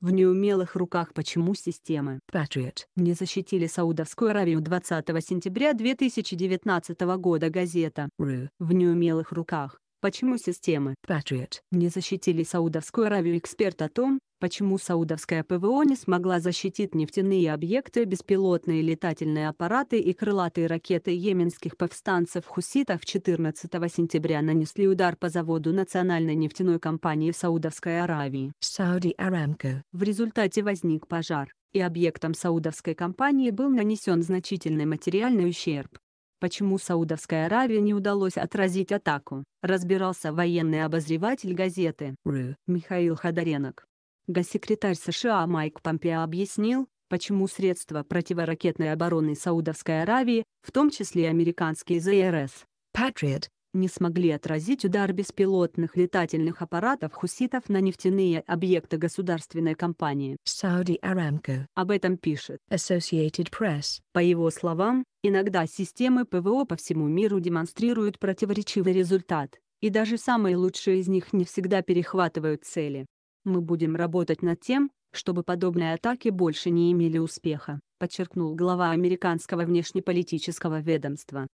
В неумелых руках почему системы Patriot не защитили Саудовскую Аравию 20 сентября 2019 года газета «Ру» в неумелых руках Почему системы Patriot не защитили Саудовскую Аравию? Эксперт о том, почему Саудовская ПВО не смогла защитить нефтяные объекты, беспилотные летательные аппараты и крылатые ракеты йеменских повстанцев-хуситов 14 сентября нанесли удар по заводу национальной нефтяной компании Саудовской Аравии. Saudi Aramco. В результате возник пожар, и объектам саудовской компании был нанесен значительный материальный ущерб. Почему Саудовской Аравии не удалось отразить атаку, разбирался военный обозреватель газеты Михаил Ходоренок. Госсекретарь США Майк Помпео объяснил, почему средства противоракетной обороны Саудовской Аравии, в том числе американские ЗРС Patriot, не смогли отразить удар беспилотных летательных аппаратов хуситов на нефтяные объекты государственной компании Saudi Aramco. Об этом пишет Associated Press. По его словам, Иногда системы ПВО по всему миру демонстрируют противоречивый результат, и даже самые лучшие из них не всегда перехватывают цели. Мы будем работать над тем, чтобы подобные атаки больше не имели успеха, подчеркнул глава американского внешнеполитического ведомства.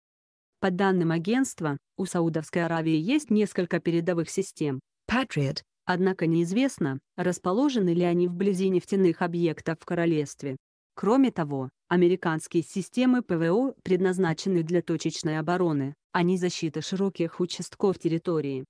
По данным агентства, у Саудовской Аравии есть несколько передовых систем Patriot, однако неизвестно, расположены ли они вблизи нефтяных объектов в королевстве. Кроме того, американские системы ПВО предназначены для точечной обороны, а не защиты широких участков территории.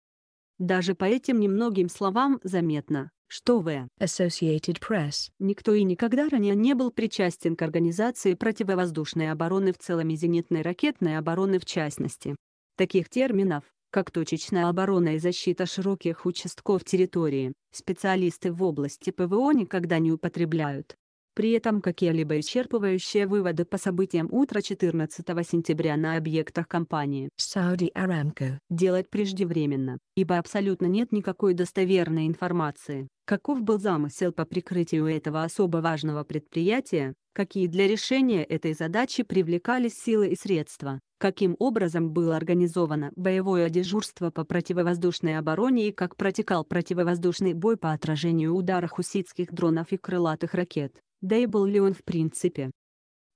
Даже по этим немногим словам заметно, что в Associated Press никто и никогда ранее не был причастен к организации противовоздушной обороны в целом и зенитной ракетной обороны в частности. Таких терминов, как точечная оборона и защита широких участков территории, специалисты в области ПВО никогда не употребляют. При этом какие-либо исчерпывающие выводы по событиям утра 14 сентября на объектах компании Saudi Aramco делать преждевременно, ибо абсолютно нет никакой достоверной информации, каков был замысел по прикрытию этого особо важного предприятия, какие для решения этой задачи привлекались силы и средства, каким образом было организовано боевое дежурство по противовоздушной обороне и как протекал противовоздушный бой по отражению удара хуситских дронов и крылатых ракет да и был ли он в принципе.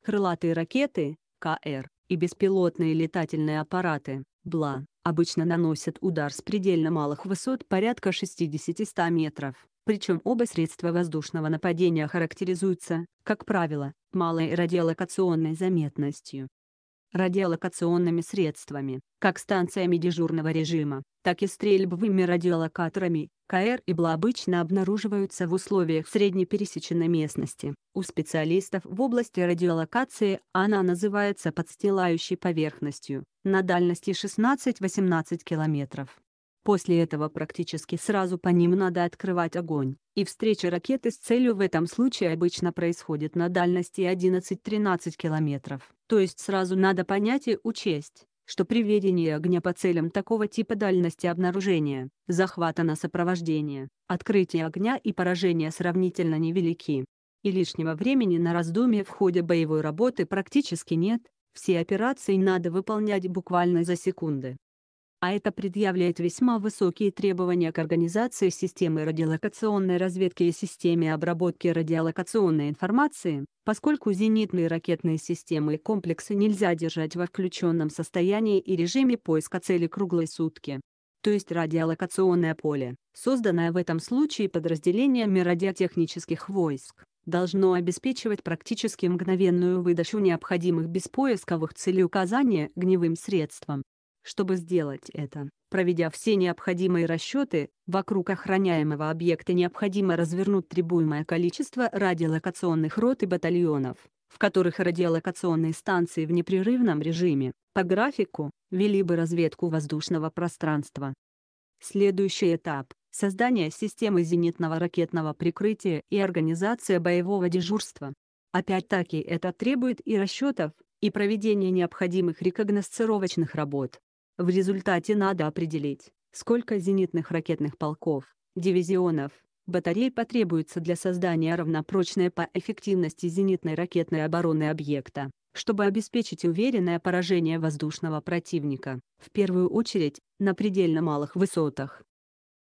Крылатые ракеты, КР, и беспилотные летательные аппараты, БЛА, обычно наносят удар с предельно малых высот порядка 60-100 метров, причем оба средства воздушного нападения характеризуются, как правило, малой радиолокационной заметностью радиолокационными средствами, как станциями дежурного режима, так и стрельбовыми радиолокаторами, КР и БЛА обычно обнаруживаются в условиях среднепересеченной местности. У специалистов в области радиолокации она называется подстилающей поверхностью, на дальности 16-18 километров. После этого практически сразу по ним надо открывать огонь, и встреча ракеты с целью в этом случае обычно происходит на дальности 11-13 километров, То есть сразу надо понять и учесть, что при ведении огня по целям такого типа дальности обнаружения, захвата на сопровождение, открытие огня и поражение сравнительно невелики. И лишнего времени на раздумье в ходе боевой работы практически нет, все операции надо выполнять буквально за секунды а это предъявляет весьма высокие требования к организации системы радиолокационной разведки и системе обработки радиолокационной информации, поскольку зенитные ракетные системы и комплексы нельзя держать во включенном состоянии и режиме поиска цели круглые сутки. То есть радиолокационное поле, созданное в этом случае подразделениями радиотехнических войск, должно обеспечивать практически мгновенную выдачу необходимых беспоисковых целей указания огневым средствам чтобы сделать это. Проведя все необходимые расчеты, вокруг охраняемого объекта необходимо развернуть требуемое количество радиолокационных рот и батальонов, в которых радиолокационные станции в непрерывном режиме, по графику, вели бы разведку воздушного пространства. Следующий этап – создание системы зенитного ракетного прикрытия и организация боевого дежурства. Опять-таки это требует и расчетов, и проведения необходимых рекогносцировочных работ. В результате надо определить, сколько зенитных ракетных полков, дивизионов, батарей потребуется для создания равнопрочной по эффективности зенитной ракетной обороны объекта, чтобы обеспечить уверенное поражение воздушного противника, в первую очередь, на предельно малых высотах.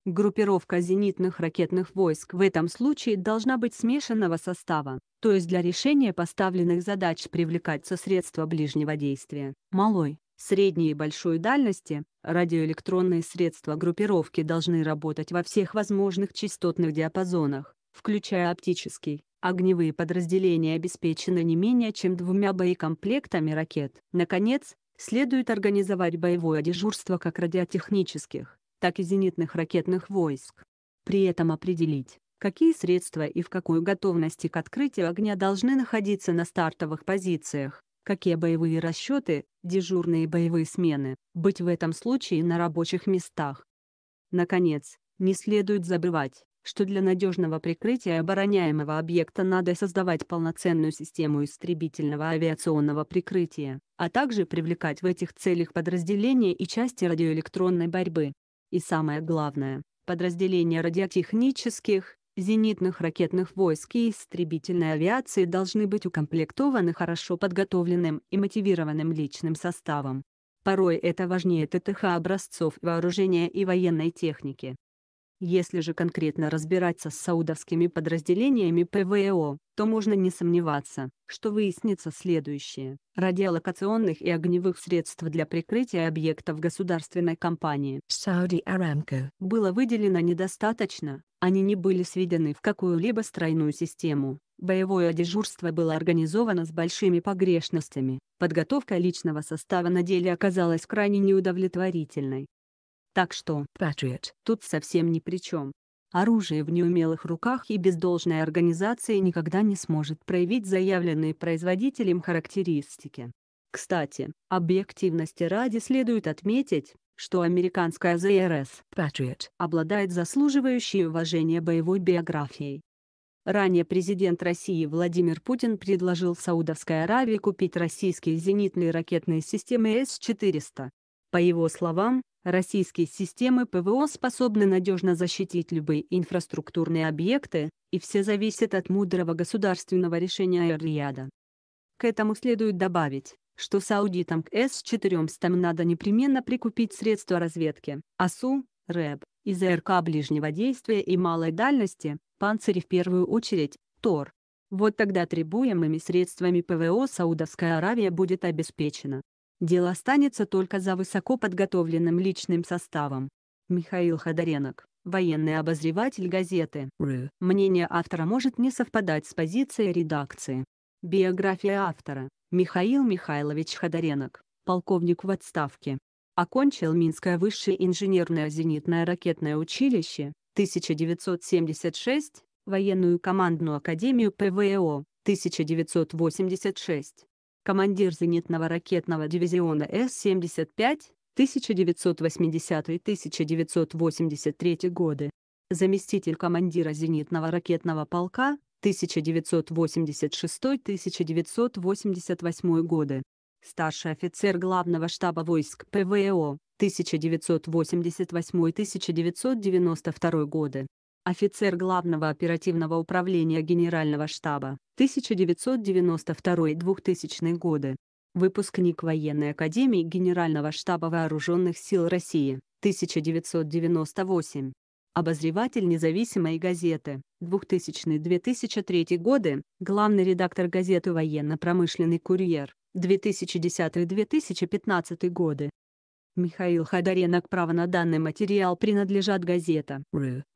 Группировка зенитных ракетных войск в этом случае должна быть смешанного состава, то есть для решения поставленных задач привлекаться средства ближнего действия, малой, средней и большой дальности, радиоэлектронные средства группировки должны работать во всех возможных частотных диапазонах, включая оптический. Огневые подразделения обеспечены не менее чем двумя боекомплектами ракет. Наконец, следует организовать боевое дежурство как радиотехнических, так и зенитных ракетных войск. При этом определить, какие средства и в какой готовности к открытию огня должны находиться на стартовых позициях, какие боевые расчеты, дежурные боевые смены, быть в этом случае на рабочих местах. Наконец, не следует забывать, что для надежного прикрытия обороняемого объекта надо создавать полноценную систему истребительного авиационного прикрытия, а также привлекать в этих целях подразделения и части радиоэлектронной борьбы. И самое главное, подразделения радиотехнических, зенитных ракетных войск и истребительной авиации должны быть укомплектованы хорошо подготовленным и мотивированным личным составом. Порой это важнее ТТХ образцов вооружения и военной техники. Если же конкретно разбираться с саудовскими подразделениями ПВО, то можно не сомневаться, что выяснится следующее. Радиолокационных и огневых средств для прикрытия объектов государственной компании Saudi Aramco было выделено недостаточно, они не были сведены в какую-либо стройную систему. Боевое дежурство было организовано с большими погрешностями, подготовка личного состава на деле оказалась крайне неудовлетворительной. Так что Patriot тут совсем ни при чем. Оружие в неумелых руках и без должной организации никогда не сможет проявить заявленные производителем характеристики. Кстати, объективности ради следует отметить, что американская ЗРС Patriot обладает заслуживающей уважения боевой биографией. Ранее президент России Владимир Путин предложил Саудовской Аравии купить российские зенитные ракетные системы С-400. По его словам, российские системы ПВО способны надежно защитить любые инфраструктурные объекты, и все зависит от мудрого государственного решения Эр-Рияда. К этому следует добавить, что с аудитом к С-400 надо непременно прикупить средства разведки, АСУ, РЭБ, из РК ближнего действия и малой дальности, панцири в первую очередь, ТОР. Вот тогда требуемыми средствами ПВО Саудовская Аравия будет обеспечена. Дело останется только за высоко подготовленным личным составом. Михаил Ходоренок, военный обозреватель газеты «Ры». Мнение автора может не совпадать с позицией редакции. Биография автора Михаил Михайлович Ходоренок, полковник в отставке. Окончил Минское высшее инженерное зенитное ракетное училище, 1976, военную командную академию ПВО, 1986. Командир зенитного ракетного дивизиона С-75, 1980-1983 годы. Заместитель командира зенитного ракетного полка, 1986-1988 годы. Старший офицер главного штаба войск ПВО 1988-1992 годы. Офицер главного оперативного управления Генерального штаба 1992-2000 годы. Выпускник военной академии Генерального штаба Вооруженных сил России 1998 обозреватель независимой газеты. 2000-2003 годы, главный редактор газеты «Военно-промышленный курьер». 2010-2015 годы. Михаил Ходоренок право на данный материал принадлежат газета.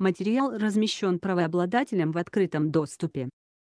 Материал размещен правообладателем в открытом доступе.